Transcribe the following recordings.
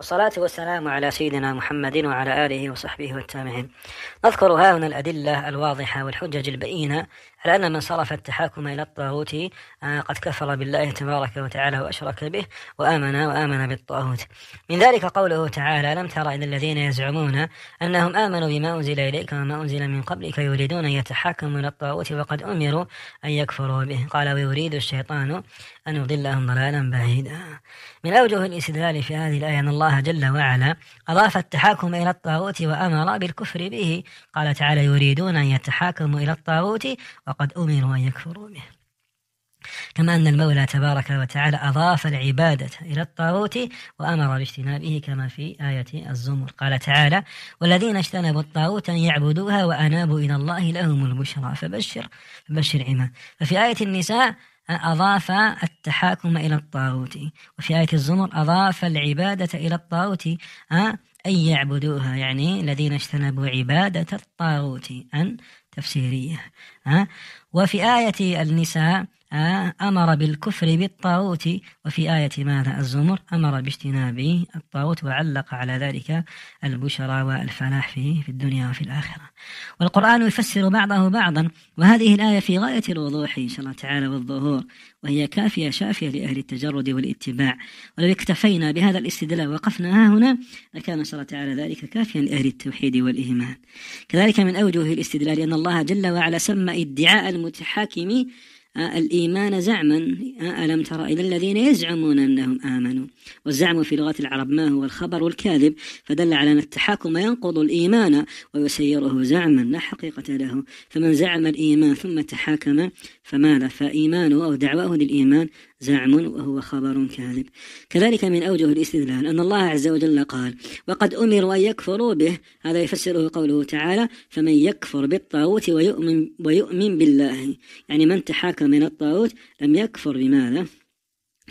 والصلاة والسلام على سيدنا محمد وعلى آله وصحبه والتابعين نذكر ها هنا الأدلة الواضحة والحجج البئينة على أن من صرف التحاكم إلى الطاغوت آه، قد كفر بالله تبارك وتعالى وأشرك به وآمن وآمن بالطاغوت من ذلك قوله تعالى لم تر إلى الذين يزعمون أنهم آمنوا بما أنزل إليك وما أنزل من قبلك يريدون أن يتحاكموا إلى الطاغوت وقد أمروا أن يكفروا به قال ويريد الشيطان أن يضلهم ضلالا بعيدا من أوجه الاستدلال في هذه الآية أن الله الله جل وعلا أضاف التحاكم إلى الطاغوت وأمر بالكفر به قال تعالى يريدون أن يتحاكموا إلى الطاغوت وقد أمروا أن يكفروا به كما أن المولى تبارك وتعالى أضاف العبادة إلى الطاغوت وأمر باجتنابه كما في آية الزمر قال تعالى والذين اجتنبوا الطاغوت أن يعبدوها وأنابوا إلى الله لهم البشرى فبشر فبشر عما ففي آية النساء أضاف التحاكم إلى الطاغوت وفي آية الزمر أضاف العبادة إلى الطاغوت أن يعبدوها يعني الذين اجتنبوا عبادة الطاغوت أن تفسيرية ها وفي آية النساء أمر بالكفر بالطاغوت وفي آية ماذا الزمر أمر باجتناب الطاغوت وعلق على ذلك البشرى والفلاح في في الدنيا وفي الآخرة والقرآن يفسر بعضه بعضا وهذه الآية في غاية الوضوح إن شاء الله تعالى والظهور وهي كافية شافية لأهل التجرد والاتباع ولو اكتفينا بهذا الاستدلال وقفنا ها هنا لكان إن شاء الله تعالى ذلك كافيا لأهل التوحيد والإيمان كذلك من أوجه الاستدلال أن الله جل وعلا سمى ادعاء المتحاكم آه، الإيمان زعما آه، ألم تر إلى الذين يزعمون أنهم آمنوا والزعم في لغة العرب ما هو الخبر والكاذب فدل على أن التحاكم ينقض الإيمان ويسيره زعما لا حقيقة له فمن زعم الإيمان ثم تحاكم فماذا فإيمانه أو دعواه للإيمان زعم وهو خبر كاذب كذلك من أوجه الاستدلال أن الله عز وجل قال وقد أمروا أن يكفروا به هذا يفسره قوله تعالى فمن يكفر بالطاغوت ويؤمن, ويؤمن بالله يعني من تحاكم من الطاغوت لم يكفر بماذا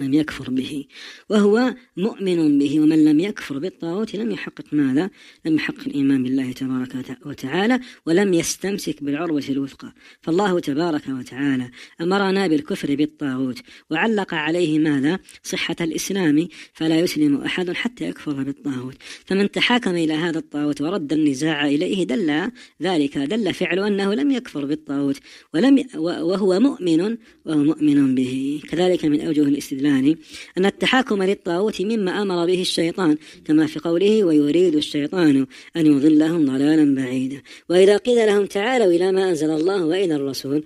لم يكفر به وهو مؤمن به ومن لم يكفر بالطاغوت لم يحقق ماذا لم يحقق الإيمان بالله تبارك وتعالى ولم يستمسك بالعروة الوثقى فالله تبارك وتعالى أمرنا بالكفر بالطاغوت وعلق عليه ماذا صحة الإسلام فلا يسلم أحد حتى يكفر بالطاغوت فمن تحاكم إلى هذا الطاغوت ورد النزاع إليه دل ذلك دل فعل أنه لم يكفر بالطاغوت ولم وهو مؤمن وهو مؤمن به كذلك من أوجه الاستدلال الثاني أن التحاكم للطاغوت مما أمر به الشيطان كما في قوله ويريد الشيطان أن يضلهم ضلالا بعيدا وإذا قيل لهم تعالوا إلى ما أنزل الله وإلى الرسول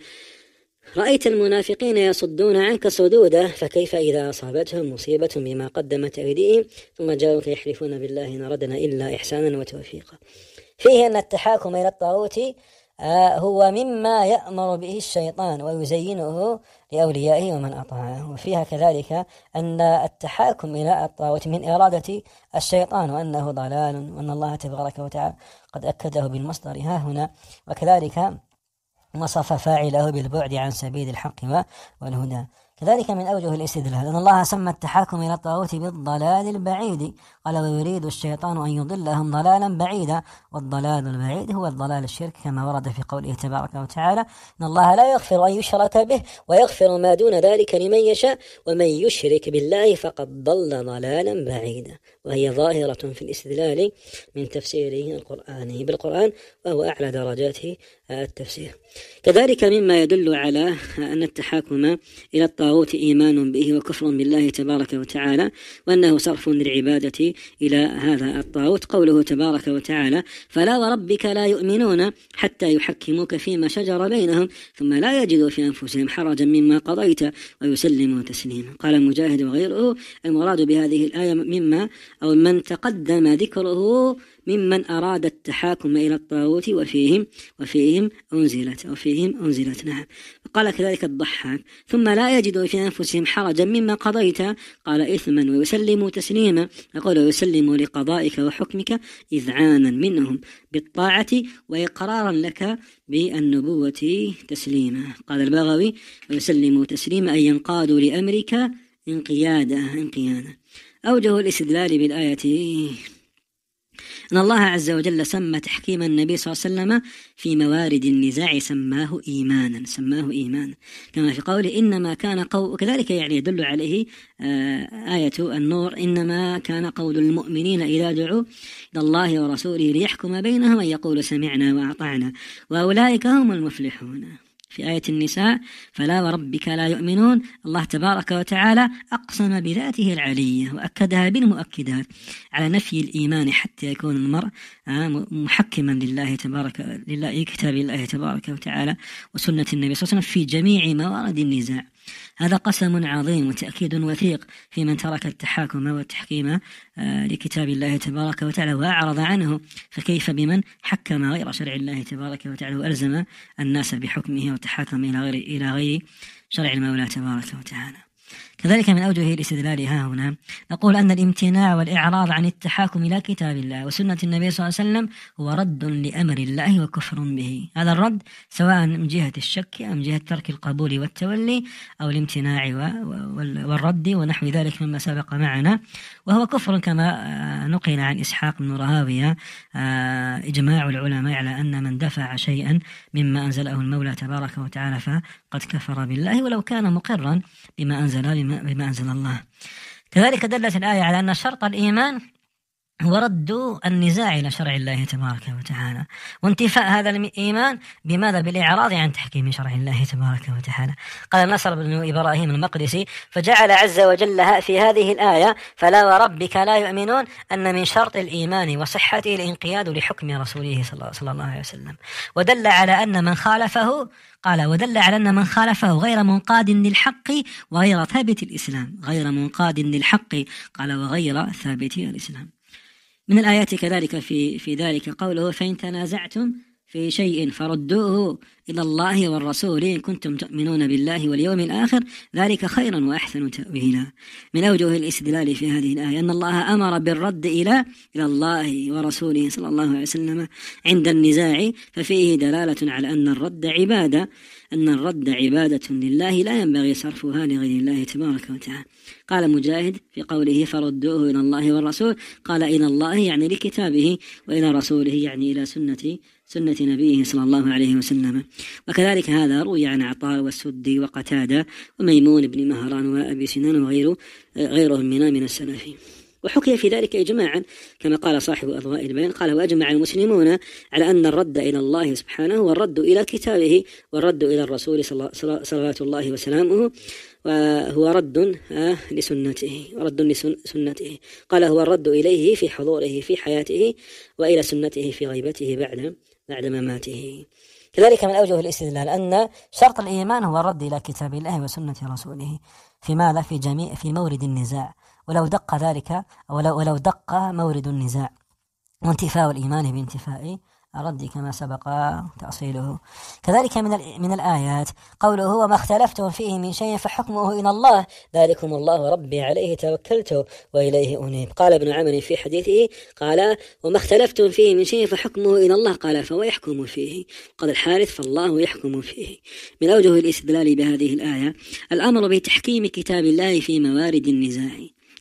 رأيت المنافقين يصدون عنك صدودا فكيف إذا أصابتهم مصيبة بما قدمت أيديهم ثم جاءوك يحلفون بالله إن أردنا إلا إحسانا وتوفيقا فيه أن التحاكم إلى الطاغوت آه، هو مما يأمر به الشيطان ويزينه لأوليائه ومن أطاعه وفيها كذلك أن التحاكم إلى الطاغوت من إرادة الشيطان وأنه ضلال وأن الله تبارك وتعالى قد أكده بالمصدر ها هنا وكذلك وصف فاعله بالبعد عن سبيل الحق والهدى كذلك من أوجه الاستدلال أن الله سمى التحاكم إلى الطاغوت بالضلال البعيد قال ويريد الشيطان أن يضلهم ضلالا بعيدا والضلال البعيد هو الضلال الشرك كما ورد في قوله تبارك وتعالى أن الله لا يغفر أن يشرك به ويغفر ما دون ذلك لمن يشاء ومن يشرك بالله فقد ضل ضلالا بعيدا وهي ظاهرة في الاستدلال من تفسيره القرآني بالقرآن وهو أعلى درجات التفسير كذلك مما يدل على أن التحاكم إلى الطاغوت الطاغوت إيمان به وكفر بالله تبارك وتعالى وأنه صرف للعبادة إلى هذا الطاغوت قوله تبارك وتعالى فلا وربك لا يؤمنون حتى يحكموك فيما شجر بينهم ثم لا يجدوا في أنفسهم حرجا مما قضيت ويسلموا تسليما قال مجاهد وغيره المراد بهذه الآية مما أو من تقدم ذكره ممن أراد التحاكم إلى الطاغوت وفيهم وفيهم أنزلت وفيهم أنزلت نعم قال كذلك الضحاك ثم لا يجد يجدوا في أنفسهم حرجا مما قضيت قال إثما ويسلم تسليما يقول ويسلم لقضائك وحكمك إذعانا منهم بالطاعة وإقرارا لك بالنبوة تسليما قال البغوي ويسلم تسليما أي ينقادوا لأمرك انقيادا انقيادا أوجه الاستدلال بالآية أن الله عز وجل سمى تحكيم النبي صلى الله عليه وسلم في موارد النزاع سماه إيمانا سماه إيمانا كما في قوله إنما كان قول وكذلك يعني يدل عليه آه، آية النور إنما كان قول المؤمنين إذا دعوا إلى الله ورسوله ليحكم بينهم أن يقولوا سمعنا وأطعنا وأولئك هم المفلحون في آية النساء فلا وربك لا يؤمنون الله تبارك وتعالى أقسم بذاته العلية وأكدها بالمؤكدات على نفي الإيمان حتى يكون المرء آه، محكما لله تبارك لله كتاب الله تبارك وتعالى وسنة النبي صلى الله عليه وسلم في جميع موارد النزاع هذا قسم عظيم وتأكيد وثيق في من ترك التحاكم والتحكيم آه، لكتاب الله تبارك وتعالى وأعرض عنه فكيف بمن حكم غير شرع الله تبارك وتعالى وألزم الناس بحكمه وتحاكم إلى غير إلى غير شرع المولى تبارك وتعالى كذلك من أوجه الاستدلال ها هنا نقول أن الامتناع والإعراض عن التحاكم إلى كتاب الله وسنة النبي صلى الله عليه وسلم هو رد لأمر الله وكفر به هذا الرد سواء من جهة الشك أم جهة ترك القبول والتولي أو الامتناع والرد ونحو ذلك مما سبق معنا وهو كفر كما آه، نقل عن إسحاق بن رهاوية آه، إجماع العلماء على أن من دفع شيئا مما أنزله المولى تبارك وتعالى فقد كفر بالله ولو كان مقرا بما أنزل بما بما أنزل الله كذلك دلت الآية على أن شرط الإيمان وردوا النزاع إلى شرع الله تبارك وتعالى وانتفاء هذا الإيمان بماذا بالإعراض عن تحكيم شرع الله تبارك وتعالى قال نصر بن إبراهيم المقدسي فجعل عز وجل في هذه الآية فلا وربك لا يؤمنون أن من شرط الإيمان وصحته الانقياد لحكم رسوله صلى الله عليه وسلم ودل على أن من خالفه قال ودل على أن من خالفه غير منقاد للحق وغير ثابت الإسلام غير منقاد للحق قال وغير ثابت الإسلام من الآيات كذلك في في ذلك قوله فإن تنازعتم في شيء فردوه إلى الله والرسول إن كنتم تؤمنون بالله واليوم الآخر ذلك خيرا وأحسن تأويلا من أوجه الاستدلال في هذه الآية أن الله أمر بالرد إلى إلى الله ورسوله صلى الله عليه وسلم عند النزاع ففيه دلالة على أن الرد عبادة أن الرد عبادة لله لا ينبغي صرفها لغير الله تبارك وتعالى قال مجاهد في قوله فردوه إلى الله والرسول قال إلى الله يعني لكتابه وإلى رسوله يعني إلى سنة سنة نبيه صلى الله عليه وسلم وكذلك هذا روي عن عطاء والسدي وقتادة وميمون بن مهران وأبي سنان وغيره غيرهم من من السلفي وحكي في ذلك إجماعا كما قال صاحب أضواء البيان قال وأجمع المسلمون على أن الرد إلى الله سبحانه والرد إلى كتابه والرد إلى الرسول صلوات الله وسلامه وهو رد آه، لسنته رد لسنته قال هو الرد إليه في حضوره في حياته وإلى سنته في غيبته بعد بعد مماته كذلك من أوجه الاستدلال أن شرط الإيمان هو الرد إلى كتاب الله وسنة رسوله في ماذا في جميع في مورد النزاع ولو دق ذلك ولو, ولو دق مورد النزاع وانتفاء الإيمان بانتفاء الرد كما سبق تأصيله كذلك من من الآيات قوله وما اختلفتم فيه من شيء فحكمه إلى الله ذلكم الله ربي عليه توكلت وإليه أنيب قال ابن عمري في حديثه قال وما اختلفتم فيه من شيء فحكمه إلى الله قال فهو يحكم فيه قال الحارث فالله يحكم فيه من أوجه الاستدلال بهذه الآية الأمر بتحكيم كتاب الله في موارد النزاع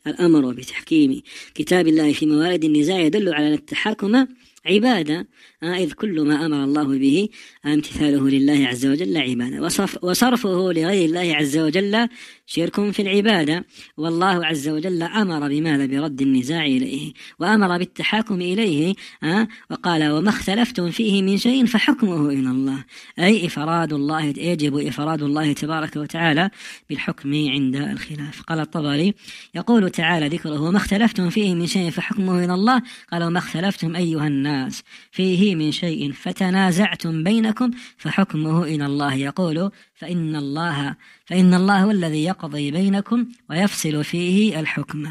الأمر بتحكيم كتاب الله في موارد النزاع يدل على أن التحاكم عبادة آه، إذ كل ما أمر الله به امتثاله لله عز وجل عبادة وصرفه لغير الله عز وجل شرك في العبادة والله عز وجل أمر بماذا برد النزاع إليه وأمر بالتحاكم إليه أه؟ وقال وما اختلفتم فيه من شيء فحكمه إلى الله أي إفراد الله يجب إفراد الله تبارك وتعالى بالحكم عند الخلاف قال الطبري يقول تعالى ذكره وما اختلفتم فيه من شيء فحكمه إلى الله قال وما اختلفتم أيها الناس فيه من شيء فتنازعتم بينكم فحكمه إلى الله يقول فإن الله فإن الله هو الذي يقضي بينكم ويفصل فيه الحكم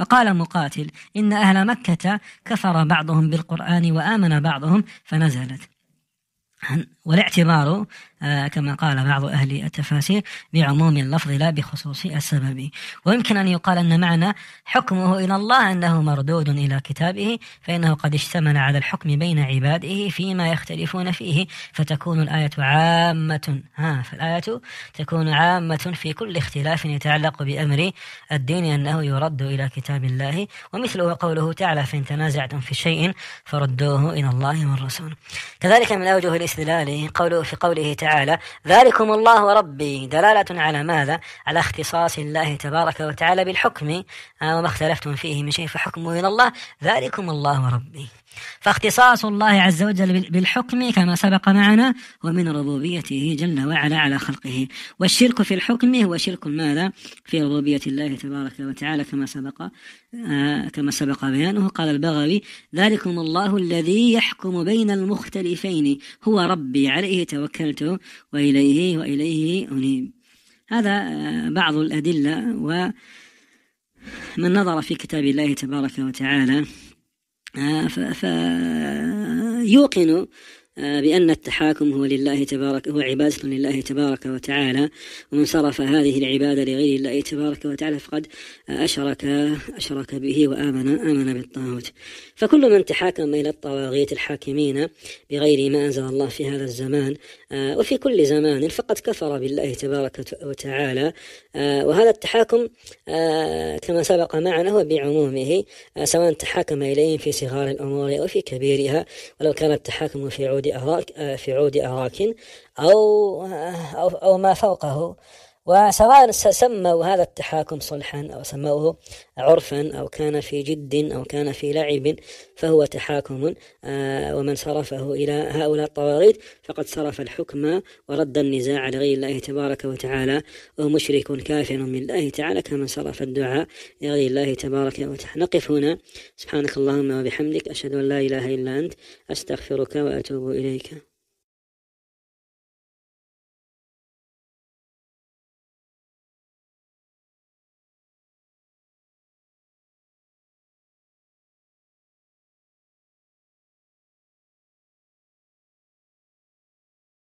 وقال مقاتل إن أهل مكة كفر بعضهم بالقرآن وآمن بعضهم فنزلت والاعتبار آه، كما قال بعض أهل التفاسير بعموم اللفظ لا بخصوص السبب ويمكن أن يقال أن معنى حكمه إلى الله أنه مردود إلى كتابه فإنه قد اشتمل على الحكم بين عباده فيما يختلفون فيه فتكون الآية عامة ها فالآية تكون عامة في كل اختلاف يتعلق بأمر الدين أنه يرد إلى كتاب الله ومثله قوله تعالى فإن تنازعتم في شيء فردوه إلى الله والرسول كذلك من أوجه الاستدلال قوله في قوله تعالى وتعالى ذلكم الله ربي دلالة على ماذا؟ على اختصاص الله تبارك وتعالى بالحكم آه، وما اختلفتم فيه من شيء فحكمه إلى الله ذلكم الله ربي فاختصاص الله عز وجل بالحكم كما سبق معنا ومن ربوبيته جل وعلا على خلقه والشرك في الحكم هو شرك ماذا في ربوبية الله تبارك وتعالى كما سبق آه، كما سبق بيانه قال البغوي ذلكم الله الذي يحكم بين المختلفين هو ربي عليه توكلت وإليه وإليه أنيب هذا آه، بعض الأدلة ومن نظر في كتاب الله تبارك وتعالى آه، فيوقن آه، بأن التحاكم هو لله تبارك هو عبادة لله تبارك وتعالى ومن صرف هذه العبادة لغير الله تبارك وتعالى فقد آه، أشرك أشرك به وآمن آمن بالطاغوت فكل من تحاكم إلى الطواغيت الحاكمين بغير ما أنزل الله في هذا الزمان آه، وفي كل زمان فقد كفر بالله تبارك وتعالى وهذا التحاكم كما سبق معنا هو بعمومه سواء تحاكم إليهم في صغار الأمور أو في كبيرها ولو كان التحاكم في عود عود أراك آه، في عود أراك أو آه، أو, أو ما فوقه وسواء سموا هذا التحاكم صلحا أو سموه عرفا أو كان في جد أو كان في لعب فهو تحاكم آه، ومن صرفه إلى هؤلاء الطواغيت فقد صرف الحكم ورد النزاع لغير الله تبارك وتعالى وهو مشرك كافر من الله تعالى كمن صرف الدعاء لغير الله تبارك وتعالى نقف هنا سبحانك اللهم وبحمدك أشهد أن لا إله إلا أنت أستغفرك وأتوب إليك